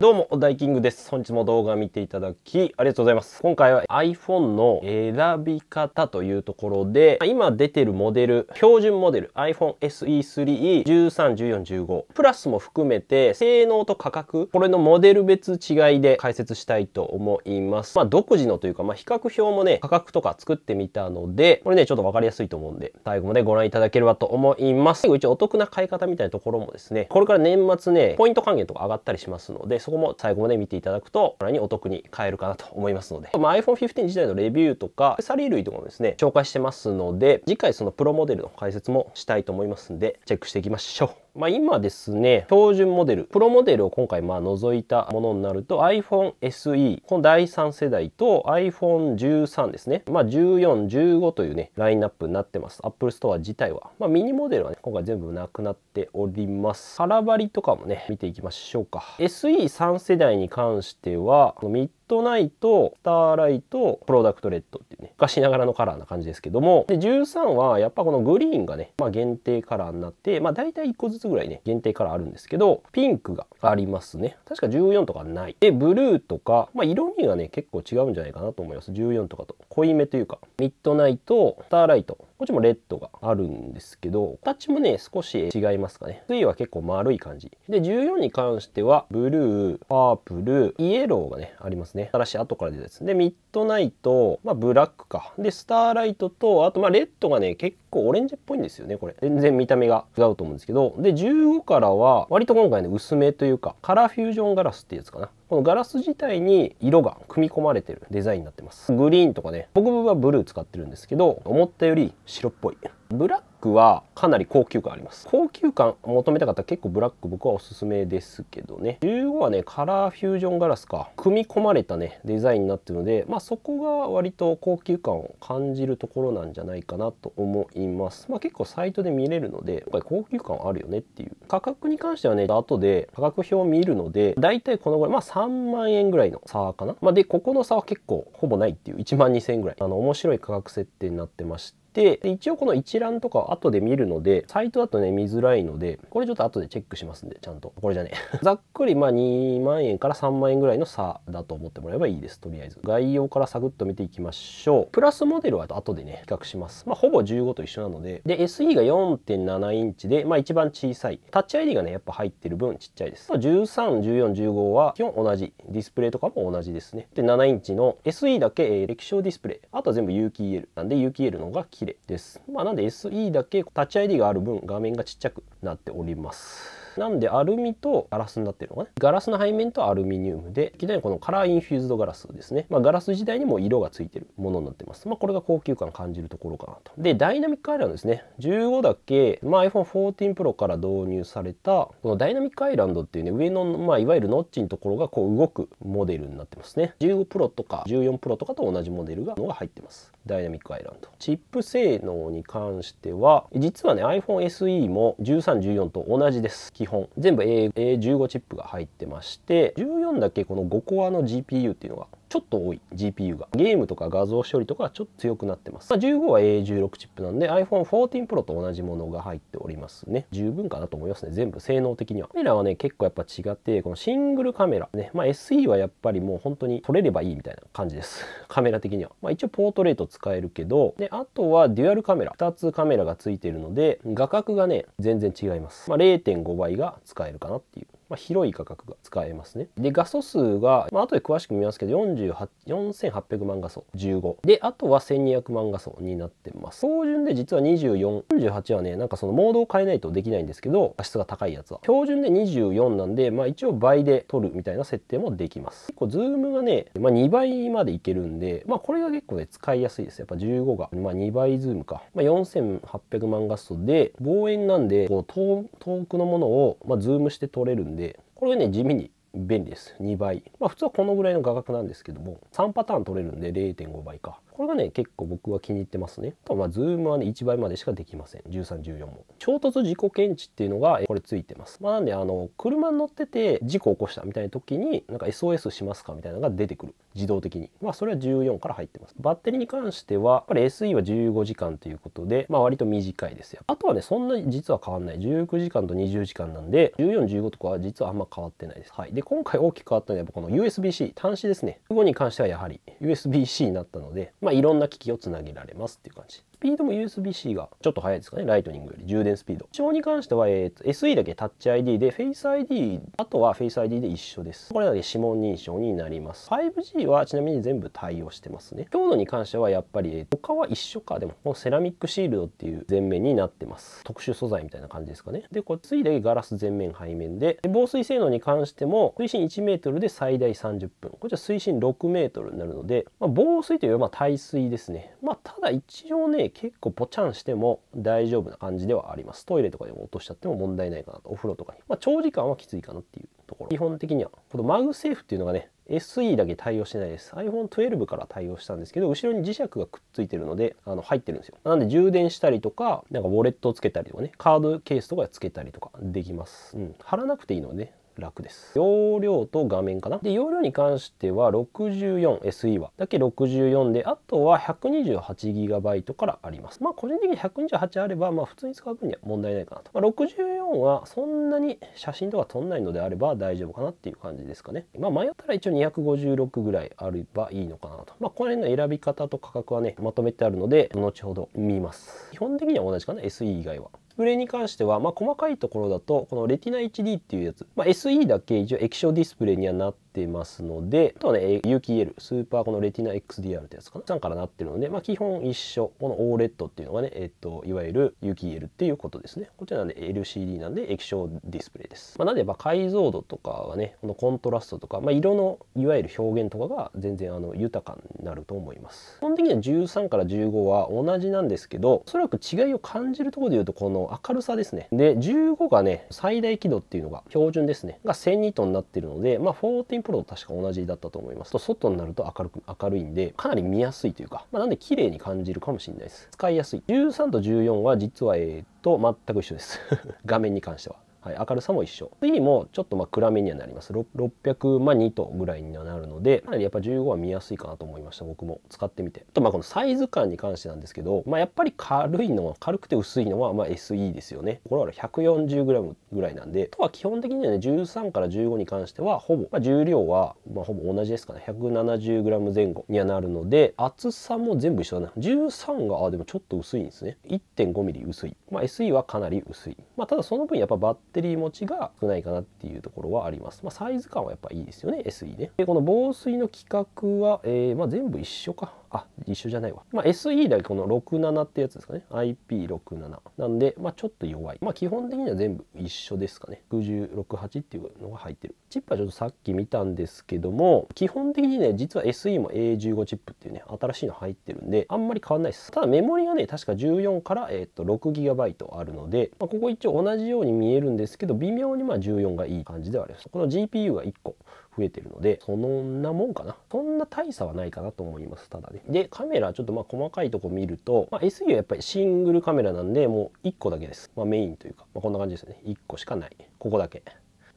どうも、ダイキングです。本日も動画見ていただき、ありがとうございます。今回は iPhone の選び方というところで、今出てるモデル、標準モデル、iPhone SE3、13、14、15、プラスも含めて、性能と価格、これのモデル別違いで解説したいと思います。まあ、独自のというか、まあ、比較表もね、価格とか作ってみたので、これね、ちょっとわかりやすいと思うんで、最後までご覧いただければと思います。最後、一応お得な買い方みたいなところもですね、これから年末ね、ポイント還元とか上がったりしますので、そこも最後まで見ていただくと、さらにお得に買えるかなと思いますので、まあ、iPhone 15自体のレビューとか、サリー類とかもですね、紹介してますので、次回そのプロモデルの解説もしたいと思いますんで、チェックしていきましょう。まあ、今ですね、標準モデル、プロモデルを今回まあ除いたものになると iPhone SE、この第3世代と iPhone13 ですね。まあ、14、15というね、ラインナップになってます。Apple Store 自体は。まあ、ミニモデルはね、今回全部なくなっております。腹張りとかもね、見ていきましょうか。SE3 世代に関しては、3トナイト、スターライト、プロダクトレッドっていうね、昔ながらのカラーな感じですけども、で、13はやっぱこのグリーンがね、まあ、限定カラーになって、まあ大体1個ずつぐらいね、限定カラーあるんですけど、ピンクがありますね。確か14とかない。で、ブルーとか、まあ色味がね、結構違うんじゃないかなと思います。14とかと。濃いめというか、ミッドナイト、スターライト、こっちもレッドがあるんですけど形もね少し違いますかね水は結構丸い感じで14に関してはブルーパープルイエローがねありますね新しい後から出たやつでミッドナイト、まあ、ブラックかでスターライトとあとまあレッドがね結構オレンジっぽいんですよねこれ全然見た目が違うと思うんですけどで15からは割と今回ね薄めというかカラーフュージョンガラスってやつかなこのガラス自体に色が組み込まれてるデザインになってますグリーンとかね僕はブルー使ってるんですけど思ったより白っぽいブラックはかなり高級感あります高級感求めた方結構ブラック僕はおすすめですけどね15はねカラーフュージョンガラスか組み込まれたねデザインになってるのでまあそこが割と高級感を感じるところなんじゃないかなと思いますまあ結構サイトで見れるので今回高級感あるよねっていう価格に関してはね後で価格表を見るのでだいたいこのぐらいまあ3万円ぐらいの差かなまあでここの差は結構ほぼないっていう1万2000円ぐらいあの面白い価格設定になってましててで一応この一覧とか後で見るのでサイトだとね見づらいのでこれちょっと後でチェックしますんでちゃんとこれじゃね ざっくりまあ2万円から3万円ぐらいの差だと思ってもらえばいいですとりあえず概要からサクッと見ていきましょうプラスモデルは後でね比較しますまあほぼ15と一緒なのでで SE が4.7インチでまあ一番小さいタッチ ID がねやっぱ入ってる分ちっちゃいです131415は基本同じディスプレイとかも同じですねで7インチの SE だけ、えー、液晶ディスプレイあとは全部有機 EL なんで有機 EL の方が綺麗綺麗です。まあ、なんで SE だけ立ち ID がある分画面がちっちゃくなっております。なんでアルミとガラスになってるのかねガラスの背面とアルミニウムでいきなりこのカラーインフューズドガラスですね、まあ、ガラス自体にも色がついてるものになってます、まあ、これが高級感感じるところかなとでダイナミックアイランドですね15だけ、まあ、iPhone14 Pro から導入されたこのダイナミックアイランドっていうね上の、まあ、いわゆるノッチのところがこう動くモデルになってますね15 Pro とか14 Pro とかと同じモデルがのが入ってますダイナミックアイランドチップ性能に関しては実はね iPhone SE も1314と同じです基本全部 A15 チップが入ってまして14だけこの5コアの GPU っていうのがちょっと多い GPU がゲームとか画像処理とかはちょっと強くなってます、まあ、15は A16 チップなんで iPhone14 Pro と同じものが入っておりますね十分かなと思いますね全部性能的にはカメラはね結構やっぱ違ってこのシングルカメラねまあ SE はやっぱりもう本当に撮れればいいみたいな感じです カメラ的にはまあ一応ポートレート使えるけどであとはデュアルカメラ2つカメラがついてるので画角がね全然違いますまあ、0.5倍が使えるかなっていうまあ、広い価格が使えますね。で、画素数が、まあ、後で詳しく見ますけど、4800万画素、15。で、あとは1200万画素になってます。標準で実は24、48はね、なんかそのモードを変えないとできないんですけど、画質が高いやつは。標準で24なんで、まあ一応倍で撮るみたいな設定もできます。結構ズームがね、まあ2倍までいけるんで、まあこれが結構ね、使いやすいです。やっぱ15が、まあ2倍ズームか。まあ4800万画素で、望遠なんで、こう遠くのものを、まあ、ズームして撮れるんで、でこれね地味に便利です2倍まあ普通はこのぐらいの画角なんですけども3パターン取れるんで0.5倍かこれがね結構僕は気に入ってますねただまあズームはね1倍までしかできません1314も衝突事故検知っていうのがこれついてますまあなんであの車に乗ってて事故起こしたみたいな時になんか SOS しますかみたいなのが出てくる自動的にまあそれは14から入ってますバッテリーに関してはやっぱり SE は15時間ということでまあ割と短いですよあとはねそんなに実は変わんない19時間と20時間なんで1415とかは実はあんま変わってないですはいで今回大きく変わったのはこの USB-C 端子ですね5に関してはやはり USB-C になったので、まあまあ、いろんな機器をつなげられますっていう感じ。スピードも USB-C がちょっと速いですかね、ライトニングより充電スピード。一応に関しては、えー、SE だけタッチ ID で、Face ID、あとは Face ID で一緒です。これだけ指紋認証になります。5G はちなみに全部対応してますね。強度に関してはやっぱり、えー、他は一緒か、でも、このセラミックシールドっていう全面になってます。特殊素材みたいな感じですかね。で、こっちだけガラス全面背面で、防水性能に関しても、水深1メートルで最大30分。こちら水深6メートルになるので、まあ、防水というよりまあ耐水ですね。まあ、ただ一応ね、で結構ぽちゃんしても大丈夫な感じではありますトイレとかでも落としちゃっても問題ないかなとお風呂とかに、まあ、長時間はきついかなっていうところ基本的にはこのマグセーフっていうのがね SE だけ対応してないです iPhone12 から対応したんですけど後ろに磁石がくっついてるのであの入ってるんですよなんで充電したりとかなんかウォレットをつけたりとかねカードケースとかつけたりとかできます、うん、貼らなくていいので、ね、楽です。容量と画面かな。で、容量に関しては 64SE は、だけ64で、あとは 128GB からあります。まあ、個人的に128あれば、まあ、普通に使う分には問題ないかなと。まあ、64はそんなに写真とか撮んないのであれば大丈夫かなっていう感じですかね。まあ、迷ったら一応256ぐらいあればいいのかなと。まあ、この辺の選び方と価格はね、まとめてあるので、後ほど見ます。基本的には同じかな、SE 以外は。プレイに関しては、まあ、細かいところだとこのレティナ HD っていうやつ、まあ、SE だけ一応液晶ディスプレイにはなっててますので、あとはね、UKL、スーパーこのレティナ XDR ってやつかな、さんからなってるので、まあ、基本一緒。この OLED っていうのがね、えっと、いわゆる UKL っていうことですね。こちらはね LCD なんで液晶ディスプレイです。まあ、なんで、ば解像度とかはね、このコントラストとか、まあ、色のいわゆる表現とかが全然あの豊かになると思います。基本的には13から15は同じなんですけど、おそらく違いを感じるところで言うと、この明るさですね。で、15がね、最大輝度っていうのが標準ですね。が1002とになってるので、まあ、14プロと確か同じだったと思いますと外になると明るく明るいんでかなり見やすいというか、まあ、なんで綺麗に感じるかもしれないです使いやすい13と14は実はえっと全く一緒です 画面に関してははい、明るさも一緒味もちょっとま暗めにはなります600まあ2とぐらいにはなるのでかなりやっぱ15は見やすいかなと思いました僕も使ってみてあとまあこのサイズ感に関してなんですけど、まあ、やっぱり軽いのは軽くて薄いのはま SE ですよねこれは 140g ぐらいなんでとは基本的にはね13から15に関してはほぼ、まあ、重量はまほぼ同じですかね 170g 前後にはなるので厚さも全部一緒だな13があでもちょっと薄いんですね 1.5mm 薄い、まあ、SE はかなり薄い、まあ、ただその分やっぱバッテテリー持ちが少ないかなっていうところはあります。まあ、サイズ感はやっぱいいですよね SE ね。でこの防水の規格は、えー、まあ、全部一緒か。あ一緒じゃないわ。まあ、SE だけこの67ってやつですかね。IP67。なんで、まあ、ちょっと弱い。まあ、基本的には全部一緒ですかね。6 6 8っていうのが入ってる。チップはちょっとさっき見たんですけども、基本的にね、実は SE も A15 チップっていうね、新しいの入ってるんで、あんまり変わんないです。ただメモリがね、確か14から、えー、っと 6GB あるので、まあ、ここ一応同じように見えるんですけど微妙にまあ14がいい感じではありますこの GPU が1個増えてるのでそんなもんかなそんな大差はないかなと思いますただねでカメラちょっとまあ細かいとこ見ると、まあ、SE はやっぱりシングルカメラなんでもう1個だけです、まあ、メインというか、まあ、こんな感じですね1個しかないここだけ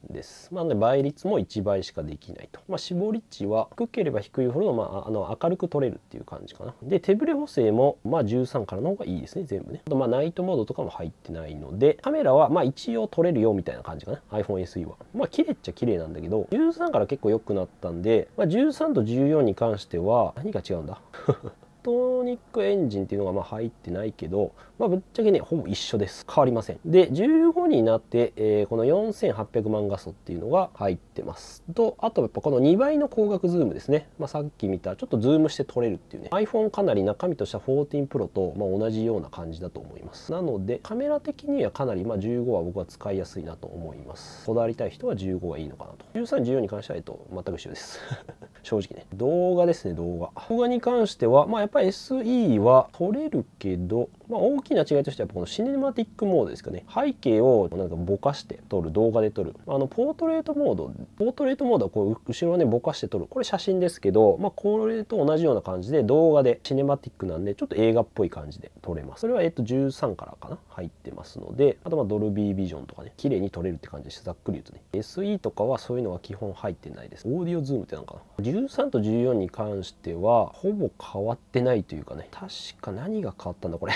です。まあね、倍率も1倍しかできないと。まあ、絞り値は低ければ低いほど、まあ、あの明るく取れるっていう感じかな。で手ブレ補正も、まあ、13からの方がいいですね全部ね。あとまあナイトモードとかも入ってないのでカメラはまあ一応撮れるよみたいな感じかな iPhone SE は。まあ綺麗っちゃ綺麗なんだけど13から結構良くなったんで、まあ、13と14に関しては何が違うんだ トニックエンジンっていうのがまあ入ってないけどまあ、ぶっちゃけね、ほぼ一緒です。変わりません。で、15になって、えー、この4800万画素っていうのが入ってます。と、あとやっぱこの2倍の光学ズームですね。まあ、さっき見た、ちょっとズームして撮れるっていうね。iPhone かなり中身としては14 Pro と、ま同じような感じだと思います。なので、カメラ的にはかなり、ま15は僕は使いやすいなと思います。こだわりたい人は15がいいのかなと。13、14に関しては、えっと、全く一緒です。正直ね。動画ですね、動画。動画に関しては、まあ、やっぱり SE は撮れるけど、まあ、大きな違いとしてはこのシネマティックモードですかね背景をなんかぼかして撮る動画で撮るあのポートレートモードポートレートモードはこう後ろはねぼかして撮るこれ写真ですけど、まあ、これと同じような感じで動画でシネマティックなんでちょっと映画っぽい感じで撮れますそれはえっと13からかな入ってますのであとまあドルビービジョンとかね綺麗に撮れるって感じでざっくり言うとね SE とかはそういうのは基本入ってないですオーディオズームってなんかな13と14に関してはほぼ変わってないというかね確か何が変わったんだこれ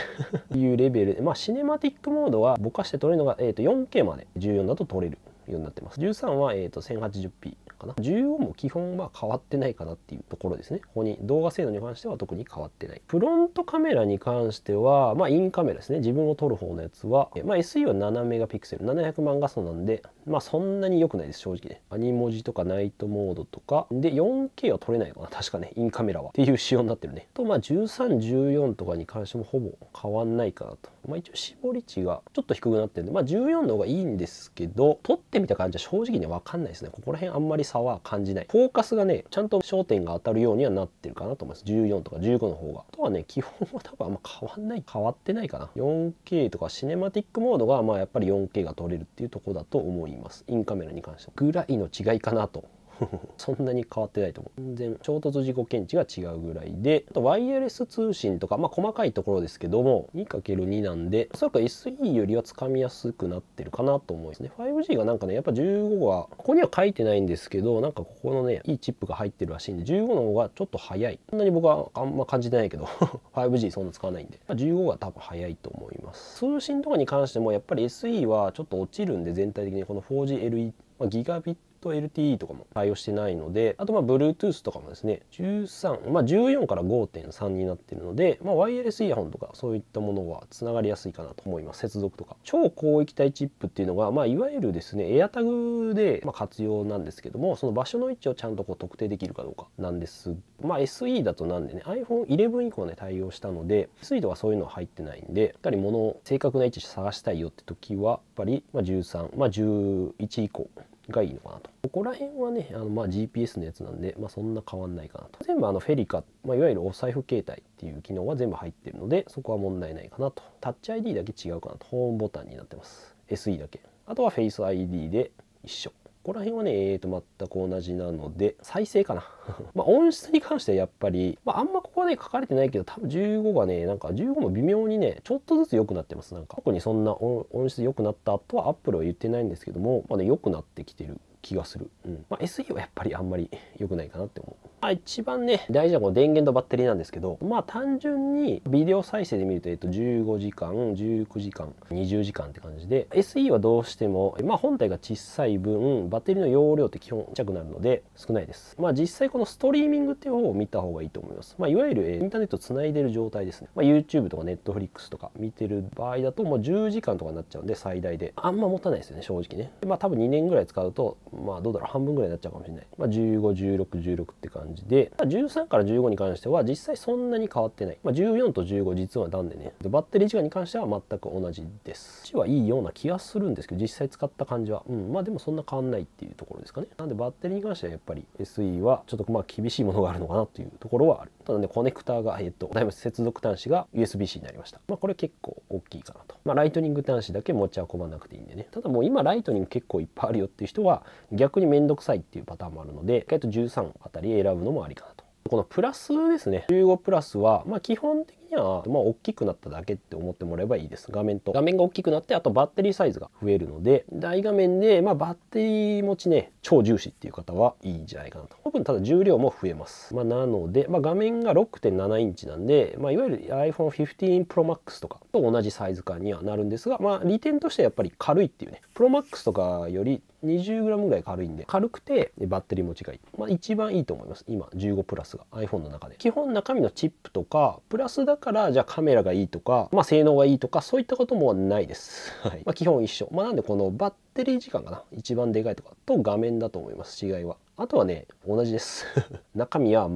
いうレベルで、まあ、シネマティックモードはぼかして撮れるのが、えー、と 4K まで14だと撮れるようになってます。13は、えー、と 1080p。かな14も基本は変わってないかなっていうところですねここに動画性能に関しては特に変わってないフロントカメラに関してはまあインカメラですね自分を撮る方のやつは、まあ、SE は7メガピクセル700万画素なんでまあそんなに良くないです正直ねアニ文字とかナイトモードとかで 4K は撮れないのかな確かねインカメラはっていう仕様になってるねとまあ1314とかに関してもほぼ変わんないかなとまあ一応絞り値がちょっと低くなってるんでまあ14の方がいいんですけど撮ってみた感じは正直ね分かんないですねここら辺あんまり差は感じないフォーカスがねちゃんと焦点が当たるようにはなってるかなと思います14とか15の方があとはね基本は多分あんま変わんない変わってないかな 4K とかシネマティックモードがまあやっぱり 4K が撮れるっていうとこだと思いますインカメラに関してはぐらいの違いかなと そんなに変わってないと思う全然衝突事故検知が違うぐらいであとワイヤレス通信とかまあ細かいところですけども 2×2 なんでおそらく SE よりはつかみやすくなってるかなと思うんですね 5G がなんかねやっぱ15はここには書いてないんですけどなんかここのねいいチップが入ってるらしいんで15の方がちょっと早いそんなに僕はあんま感じてないけど 5G そんな使わないんで、まあ、15が多分早いと思います通信とかに関してもやっぱり SE はちょっと落ちるんで全体的にこの 4GLE まあ、ギガビッと LTE とかも対応してないのであとまあ Bluetooth とかもですね13まあ14から5.3になってるのでまあワイヤレスイヤホンとかそういったものはつながりやすいかなと思います接続とか超広域帯チップっていうのがまあいわゆるですね AirTag でまあ活用なんですけどもその場所の位置をちゃんとこう特定できるかどうかなんですまあ SE だとなんでね iPhone11 以降ね対応したので SE とかそういうのは入ってないんでしっかり物を正確な位置探したいよって時はやっぱり、まあ、13、まあ、11以降がいいのかなとここら辺はねあのまあ GPS のやつなんで、まあ、そんな変わんないかなと全部あのフェリカ、まあ、いわゆるお財布携帯っていう機能は全部入ってるのでそこは問題ないかなとタッチ ID だけ違うかなとホームボタンになってます SE だけあとはフェイス ID で一緒こら辺はね、えー、と全く同じなので再生かな まあ音質に関してはやっぱり、まあ、あんまここはね書かれてないけど多分15がねなんか15も微妙にねちょっとずつ良くなってますなんか特にそんな音質良くなったとはアップルは言ってないんですけども、まあね、良くなってきてる気がする、うんまあ、SE はやっぱりあんまり良くないかなって思う、まあ、一番ね大事なこの電源とバッテリーなんですけどまあ単純にビデオ再生で見ると,、えっと15時間19時間20時間って感じで SE はどうしても、まあ、本体が小さい分バッテリーの容量って基本小さくなるので少ないですまあ実際このストリーミングっていう方を見た方がいいと思います、まあ、いわゆる、えインターネットつないでる状態ですね、まあ、YouTube とか Netflix とか見てる場合だともう10時間とかになっちゃうんで最大であんま持たないですよね正直ねまあ多分2年ぐらい使うとまあどうだろう半分ぐらいになっちゃうかもしれない、まあ、151616って感じで、まあ、13から15に関しては実際そんなに変わってない、まあ、14と15実はんでねバッテリー時間に関しては全く同じです1はいいような気がするんですけど実際使った感じはうんまあでもそんな変わんないっていうところですかねなんでバッテリーに関してはやっぱり SE はちょっとまあ厳しいものがあるのかなというところはあるただねコネクターがえっと接続端子が USB-C になりましたまあこれ結構大きいかなとまあライトニング端子だけ持ち運ばなくていいんでねただもう今ライトニング結構いっぱいあるよっていう人は逆に面倒くさいっていうパターンもあるので、意外と13あたり選ぶのもありかなと。このプラスですね。15プラスは、まあ基本的には、まあ大きくなっただけって思ってもらえばいいです。画面と。画面が大きくなって、あとバッテリーサイズが増えるので、大画面で、まあバッテリー持ちね、超重視っていう方はいいんじゃないかなと。多分ただ重量も増えます。まあなので、まあ画面が6.7インチなんで、まあいわゆる iPhone 15 Pro Max とかと同じサイズ感にはなるんですが、まあ利点としてはやっぱり軽いっていうね。Pro Max とかより 20g ぐらい軽いんで軽くてバッテリー持ちがいい、まあ、一番いいと思います今15プラスが iPhone の中で基本中身のチップとかプラスだからじゃあカメラがいいとか、まあ、性能がいいとかそういったこともないです、はいまあ、基本一緒、まあ、なんでこのバッテリー時間かな一番でかいとかと画面だと思います違いはあとはね同じです中身は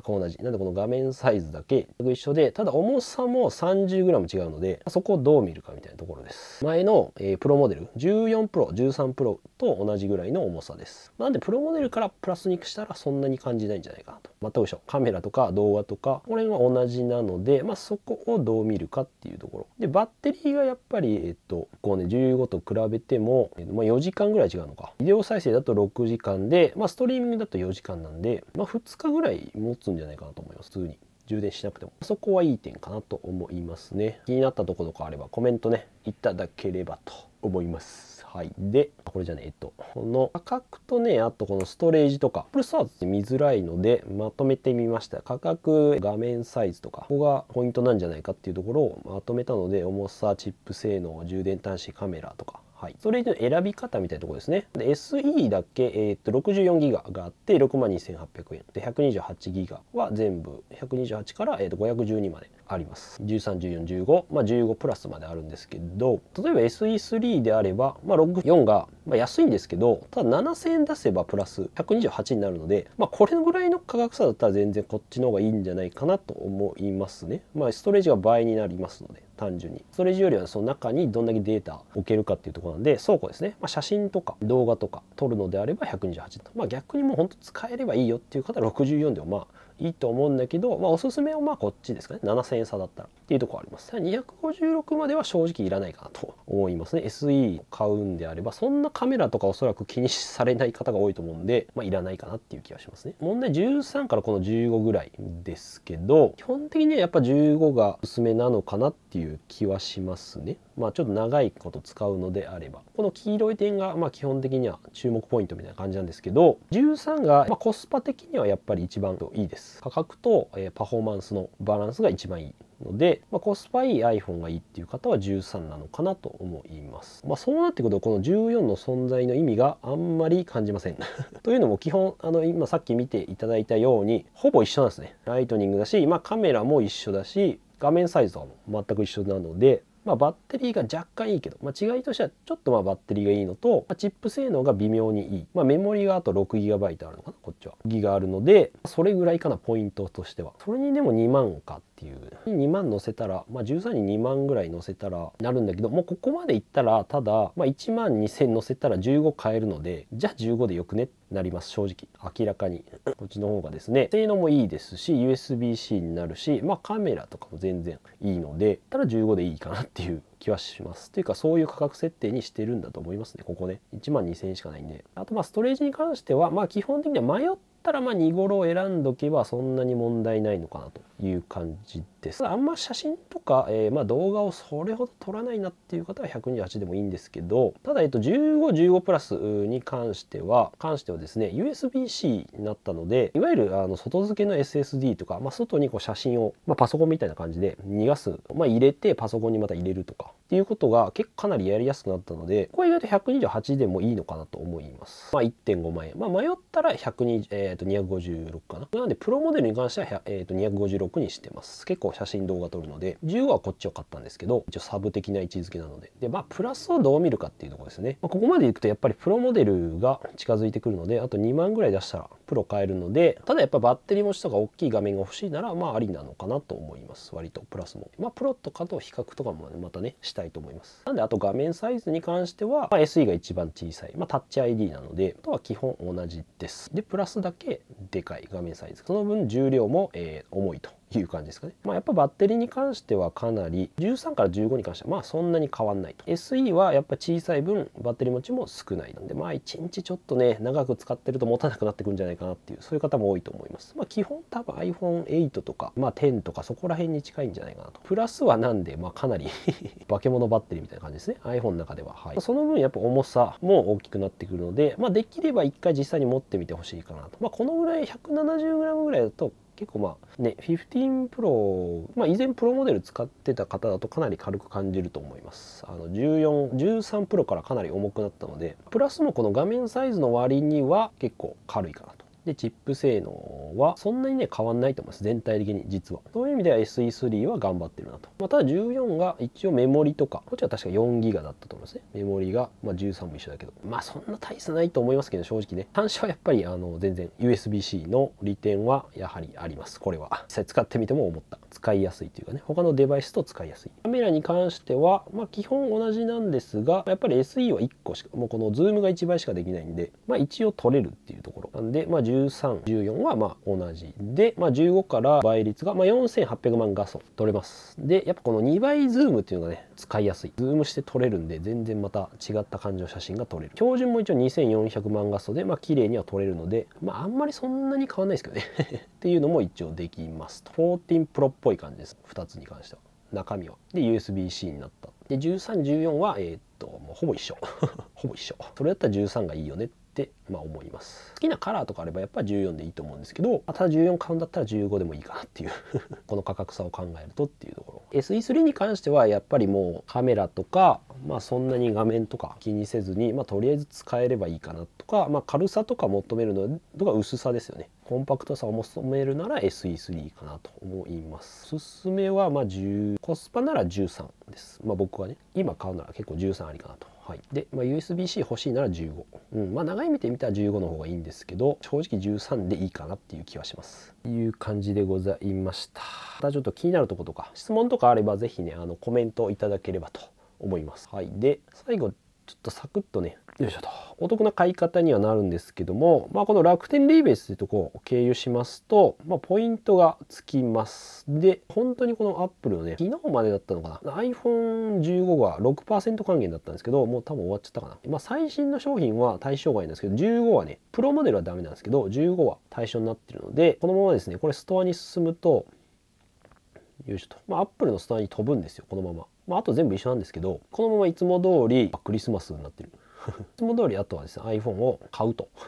高同じなんでこの画面サイズだけ一緒でただ重さも 30g 違うのでそこをどう見るかみたいなところです前の、えー、プロモデル14プロ13プロと同じぐらいの重さですなんでプロモデルからプラスにしたらそんなに感じないんじゃないかなと全く一緒カメラとか動画とかこれは同じなので、まあ、そこをどう見るかっていうところでバッテリーがやっぱりえっとこうね15と比べても、えっと、まあ、4時間ぐらい違うのかビデオ再生だと6時間で、まあ、ストリーミングだと4時間なんで、まあ、2日ぐらい持つんじゃないかなと思います普通に充電しなくてもそこはいい点かなと思いますね気になったところがあればコメントねいただければと思いますはいでこれじゃねえっとこの価格とねあとこのストレージとかこれさって見づらいのでまとめてみました価格画面サイズとかここがポイントなんじゃないかっていうところをまとめたので重さチップ性能充電端子カメラとかはい、それで選び方みたいなところですね。で、SE だけ、えー、っと、64ギガがあって、62,800円。で、128ギガは全部、128から、えー、っと、512まであります。13、14、15、まあ、15プラスまであるんですけど、例えば SE3 であれば、まあ、64が、まあ、安いんですけど、ただ7000円出せばプラス128になるので、まあ、これぐらいの価格差だったら全然こっちの方がいいんじゃないかなと思いますね。まあ、ストレージが倍になりますので。単純にストレージよりはその中にどんだけデータ置けるかっていうところなんで倉庫ですね、まあ、写真とか動画とか撮るのであれば128と、まあ、逆にもうほんと使えればいいよっていう方は64でもまあいいと思うんだけど、まあ、おすすめはまあこっちですかね7000円差だったらっていうところあります256までは正直いらないかなと思いますね SE を買うんであればそんなカメラとかおそらく気にされない方が多いと思うんで、まあ、いらないかなっていう気がしますね問題13からこの15ぐらいですけど基本的にはやっぱ15がおすすめなのかなってっていう気はしますね。まあ、ちょっと長いこと使うのであれば。この黄色い点がま基本的には注目ポイントみたいな感じなんですけど、13がまコスパ的にはやっぱり一番いいです。価格とパフォーマンスのバランスが一番いい。ので、まあ、コスパいい iPhone がいいっていう方は13なのかなと思います、まあ、そうなってくるとこの14の存在の意味があんまり感じません というのも基本あの今さっき見ていただいたようにほぼ一緒なんですねライトニングだし、まあ、カメラも一緒だし画面サイズは全く一緒なので、まあ、バッテリーが若干いいけど、まあ、違いとしてはちょっとまあバッテリーがいいのと、まあ、チップ性能が微妙にいい、まあ、メモリがあと 6GB あるのかなこっちはギがあるのでそれぐらいかなポイントとしてはそれにでも2万かっていう2万乗せたら、まあ、13に2万ぐらい乗せたらなるんだけどもうここまでいったらただ、まあ、1万2000乗せたら15買えるのでじゃあ15でよくねってなります正直明らかに こっちの方がですね性能もいいですし USB-C になるしまあカメラとかも全然いいのでただ15でいいかなっていう気はしますというかそういう価格設定にしてるんだと思いますねここね1万2000円しかないんであとまあストレージに関してはまあ基本的には迷ってったらまあ2頃を選んどけばそんなに問題ないのかなという感じですあんま写真とか、えー、ま動画をそれほど撮らないなっていう方は128でもいいんですけどただえっと1515プラスに関しては関してはですね USB-C になったのでいわゆるあの外付けの SSD とか、まあ、外にこう写真を、まあ、パソコンみたいな感じで逃がす、まあ、入れてパソコンにまた入れるとかっていうことが結構かなりやりやすくなったのでこれ意外と128でもいいのかなと思います。ま1.5万円、ま迷ったら120、えーえっと256かな。なので、プロモデルに関しては、えー、と256にしてます。結構写真動画撮るので、10はこっちを買ったんですけど、一応サブ的な位置づけなので。で、まあ、プラスをどう見るかっていうところですね。まあ、ここまでいくと、やっぱりプロモデルが近づいてくるので、あと2万ぐらい出したらプロ買えるので、ただやっぱバッテリー持ちとか大きい画面が欲しいなら、まあ、ありなのかなと思います。割とプラスも。まあ、プロとかと比較とかも、ね、またね、したいと思います。なんで、あと画面サイズに関しては、まあ、SE が一番小さい。まあ、タッチ ID なので、あとは基本同じです。で、プラスだけけでかい画面サイズその分重量も、えー、重いという感じですかね。まあ、やっぱバッテリーに関してはかなり13から15に関してはまあそんなに変わんないと。SE はやっぱ小さい分バッテリー持ちも少ないなんでまあ1日ちょっとね長く使ってると持たなくなってくんじゃないかなっていうそういう方も多いと思います。まあ、基本多分 iPhone8 とか、まあ、10とかそこら辺に近いんじゃないかなと。プラスはなんでまあかなり 化け物バッテリーみたいな感じですね iPhone の中では。はい、その分やっぱ重さも大きくなってくるので、まあ、できれば1回実際に持ってみてほしいかなと。まあ、このぐらい 170g ぐらいだと結構まあね15 Pro、まあ、以前プロモデル使ってた方だとかなり軽く感じると思いますあの1413 Pro からかなり重くなったのでプラスもこの画面サイズの割には結構軽いかなとで、チップ性能はそんなにね変わんないと思います。全体的に実は。そういう意味では SE3 は頑張ってるなと。まあ、ただ14が一応メモリとか、こっちは確か4ギガだったと思いますね。メモリが、まあ、13も一緒だけど。まあそんな大差ないと思いますけど、正直ね。端子はやっぱりあの全然 USB-C の利点はやはりあります。これは。実際使ってみても思った。使いやすいというかね他のデバイスと使いやすいカメラに関しては、まあ、基本同じなんですがやっぱり SE は1個しかもうこのズームが1倍しかできないんで、まあ、一応取れるっていうところなんで、まあ13、1 4はまあ同じで、まあ、15から倍率が、まあ、4800万画素取れますでやっぱこの2倍ズームっていうのがね使いやすいズームして撮れるんで全然また違った感じの写真が撮れる標準も一応2400万画素でまあ綺麗には撮れるのでまああんまりそんなに変わんないですけどねっていうのも一応できます14 Pro っぽい感じです2つに関しては中身はで USB-C になったで1314はえー、っともうほぼ一緒 ほぼ一緒それだったら13がいいよねって、まあ、思います好きなカラーとかあればやっぱり14でいいと思うんですけどただ14買うんだったら15でもいいかなっていう この価格差を考えるとっていうところ SE3 に関してはやっぱりもうカメラとか、まあ、そんなに画面とか気にせずに、まあ、とりあえず使えればいいかなとか、まあ、軽さとか求めるのとか薄さですよねコンパクトさを求めるなら SE3 かなと思いますおすすめはまあ10コスパなら13ですまあ僕はね今買うなら結構13ありかなとはい、で、まあ、USB-C 欲しいなら15、うんまあ、長い目で見たら15の方がいいんですけど正直13でいいかなっていう気はしますいう感じでございましたまたちょっと気になるとことか質問とかあれば是非ねあのコメントいただければと思いますはいで最後ちょっとサクッとね、よいしょと、お得な買い方にはなるんですけども、まあ、この楽天レイベースというとこを経由しますと、まあ、ポイントがつきます。で、本当にこのアップルのね、昨日までだったのかな、iPhone15 が6%還元だったんですけど、もう多分終わっちゃったかな。まあ、最新の商品は対象外なんですけど、15はね、プロモデルはダメなんですけど、15は対象になってるので、このままですね、これストアに進むと、よいしょと、まあ、アップルのストアに飛ぶんですよ、このまま。まあ、あと全部一緒なんですけどこのままいつも通りクリスマスになってる いつも通りあとはですね iPhone を買うと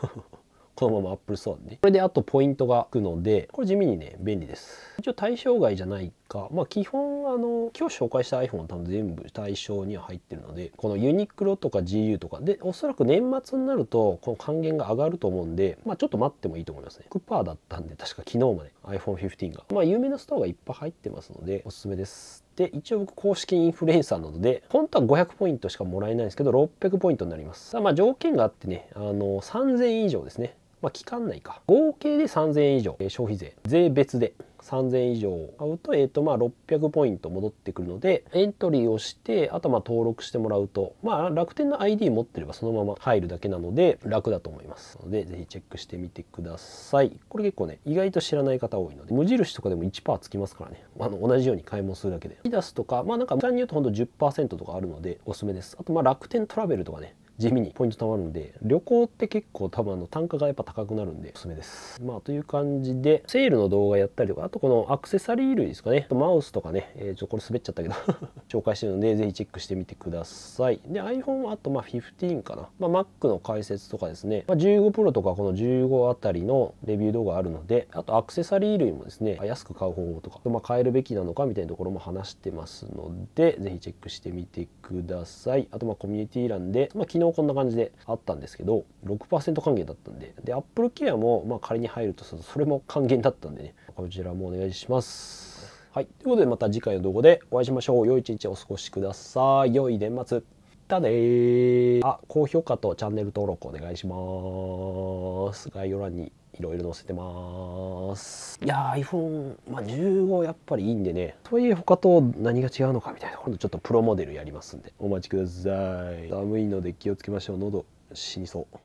このまま Apple Store でねこれであとポイントがつくのでこれ地味にね便利です一応対象外じゃないかまあ基本あの今日紹介した iPhone は多分全部対象には入ってるのでこのユニクロとか GU とかでおそらく年末になるとこの還元が上がると思うんでまあちょっと待ってもいいと思いますねーだったんで確か昨日まで iPhone15 がまあ有名なストアがいっぱい入ってますのでおすすめですで一応僕公式インフルエンサーなので本当は500ポイントしかもらえないんですけど600ポイントになりますまあ条件があってねあの3000以上ですねまあ、期間内か合計で3000円以上消費税税別で3000円以上買うと,、えーとまあ、600ポイント戻ってくるのでエントリーをしてあとまあ登録してもらうと、まあ、楽天の ID 持ってればそのまま入るだけなので楽だと思いますのでぜひチェックしてみてくださいこれ結構ね意外と知らない方多いので無印とかでも1%つきますからねあの同じように買い物するだけでイダスとかまあなんか簡単に言うとほんと10%とかあるのでおすすめですあとまあ楽天トラベルとかね地味にポイント貯まるので旅行って結構多分あの単価がやっぱ高くなるんでおすすめですまあという感じでセールの動画やったりとかあとこのアクセサリー類ですかねマウスとかね、えー、ちょこれ滑っちゃったけど 紹介してるのでぜひチェックしてみてくださいで iPhone はあとまあ15かな、まあ、Mac の解説とかですね、まあ、15 Pro とかこの15あたりのレビュー動画あるのであとアクセサリー類もですね安く買う方法とか、まあ、買えるべきなのかみたいなところも話してますのでぜひチェックしてみてくださいあとまあコミュニティ欄で、まあ、昨日昨日こんな感じであったんですけど6%還元だったんでで Apple ケアもまあ仮に入るとするとそれも還元だったんでねこちらもお願いしますはいということでまた次回の動画でお会いしましょう良い一日お過ごしください良い年末だねーあ高評価とチャンネル登録お願いします概要欄にいろいろ載せてますいや iPhone、まあ、15やっぱりいいんでねとはいえ他と何が違うのかみたいな今度ちょっとプロモデルやりますんでお待ちください寒いので気をつけましょう喉死にそう